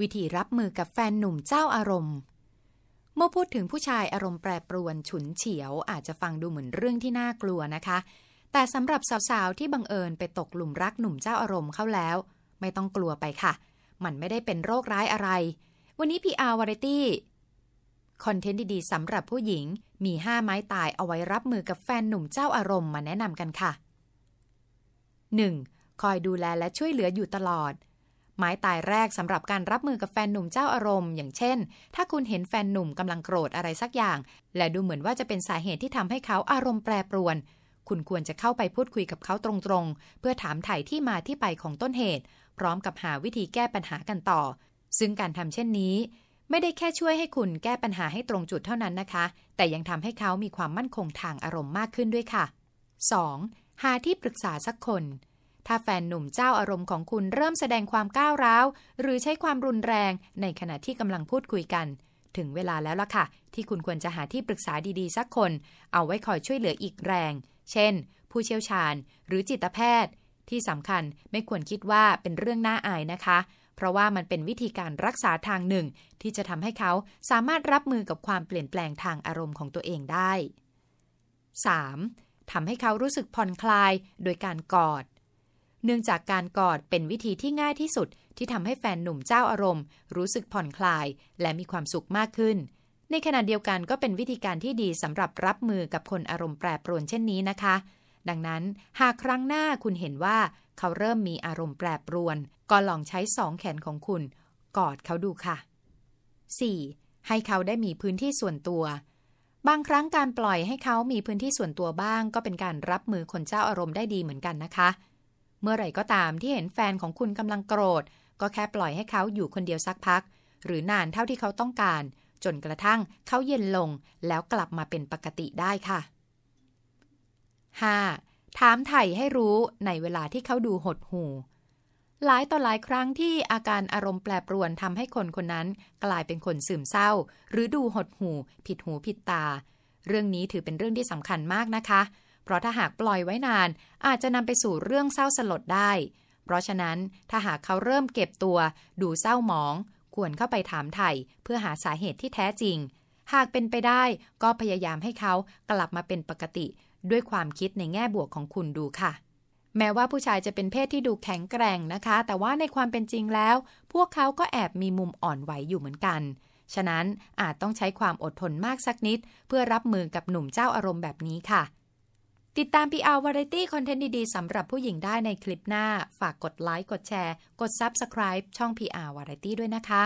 วิธีรับมือกับแฟนหนุ่มเจ้าอารมณ์ เมื่อพูดถึงผู้ชายอารมณ์แปรปรวนฉุนเฉียว อาจจะฟังดูเหมือนเรื่องที่น่ากลัวนะคะ แต่สำหรับสาวๆที่บังเอิญไปตกหลุมรักหนุ่มเจ้าอารมณ์เข้าแล้ว ไม่ต้องกลัวไปค่ะ มันไม่ได้เป็นโรคร้ายอะไร วันนี้ PR Variety คอนเทนต์ดีๆสำหรับผู้หญิง มี5ไม้ตายเอาไว้รับมือกับแฟนหนุ่มเจ้าอารมณ์มาแนะนำกันค่ะ 1. คอยดูแลและช่วยเหลืออยู่ตลอดไม้ตายแรกสำหรับการรับมือกับแฟนหนุ่มเจ้าอารมณ์อย่างเช่น ถ้าคุณเห็นแฟนหนุ่มกำลังโกรธอะไรสักอย่าง และดูเหมือนว่าจะเป็นสาเหตุที่ทำให้เขาอารมณ์แปรปรวน คุณควรจะเข้าไปพูดคุยกับเขาตรงๆ เพื่อถามไถ่ที่มาที่ไปของต้นเหตุ พร้อมกับหาวิธีแก้ปัญหากันต่อ ซึ่งการทำเช่นนี้ ไม่ได้แค่ช่วยให้คุณแก้ปัญหาให้ตรงจุดเท่านั้นนะคะ แต่ยังทำให้เขามีความมั่นคงทางอารมณ์มากขึ้นด้วยค่ะ 2. หาที่ปรึกษาสักคนถ้าแฟนหนุ่มเจ้าอารมณ์ของคุณเริ่มแสดงความก้าวร้าว หรือใช้ความรุนแรง ในขณะที่กำลังพูดคุยกัน ถึงเวลาแล้วล่ะค่ะ ที่คุณควรจะหาที่ปรึกษาดี ๆ สักคนเอาไว้คอยช่วยเหลืออีกแรง เช่น ผู้เชี่ยวชาญหรือจิตแพทย์ ที่สำคัญไม่ควรคิดว่าเป็นเรื่องน่าอายนะคะ เพราะว่ามันเป็นวิธีการรักษาทางหนึ่ง ที่จะทำให้เขาสามารถรับมือกับความเปลี่ยนแปลงทางอารมณ์ของตัวเองได้ 3. ทำให้เขารู้สึกผ่อนคลายโดยการกอดเนื่องจากการกอดเป็นวิธีที่ง่ายที่สุด ที่ทำให้แฟนหนุ่มเจ้าอารมณ์ รู้สึกผ่อนคลายและมีความสุขมากขึ้น ในขณะเดียวกันก็เป็นวิธีการที่ดีสำหรับรับมือกับ คนอารมณ์แปรปรวนเช่นนี้นะคะ ดังนั้น หากครั้งหน้าคุณเห็นว่าเขาเริ่มมีอารมณ์แปรปรวน ก็ลองใช้สองแขนของคุณกอดเขาดูค่ะ 4. ให้เขาได้มีพื้นที่ส่วนตัว บางครั้งการปล่อยให้เขามีพื้นที่ส่วนตัวบ้าง ก็เป็นการรับมือคนเจ้าอารมณ์ได้ดีเหมือนกันนะคะมื่อไหร่ก็ตามที่เห็นแฟนของคุณกำลังโกรธ ก็แค่ปล่อยให้เขาอยู่คนเดียวสักพัก หรือนานเท่าที่เขาต้องการ จนกระทั่งเขาเย็นลง แล้วกลับมาเป็นปกติได้ค่ะ 5. ถามไถ่ให้รู้ในเวลาที่เขาดูหดหู หลายต่อหลายครั้งที่อาการอารมณ์แปรปรวนทำให้คนคนนั้น กลายเป็นคนซึมเศร้า หรือดูหดหูผิดหูผิดตา เรื่องนี้ถือเป็นเรื่องที่สำคัญมากนะคะเพราะถ้าหากปล่อยไว้นานอาจจะนำไปสู่เรื่องเศร้าสลดได้ เพราะฉะนั้นถ้าหากเขาเริ่มเก็บตัว ดูเศร้าหมอง ควรเข้าไปถามไถ่เพื่อหาสาเหตุที่แท้จริง หากเป็นไปได้ ก็พยายามให้เขากลับมาเป็นปกติ ด้วยความคิดในแง่บวกของคุณดูค่ะ แม้ว่าผู้ชายจะเป็นเพศที่ดูแข็งแกร่งนะคะ แต่ว่าในความเป็นจริงแล้ว พวกเขาก็แอบมีมุมอ่อนไหวอยู่เหมือนกัน ฉะนั้นอาจต้องใช้ความอดทนมากสักนิด เพื่อรับมือกับหนุ่มเจ้าอารมณ์แบบนี้ค่ะติดตาม PR Variety คอนเทนต์ดีๆ สำหรับผู้หญิงได้ในคลิปหน้า ฝากกดไลค์กดแชร์กด Subscribe ช่อง PR Variety ด้วยนะคะ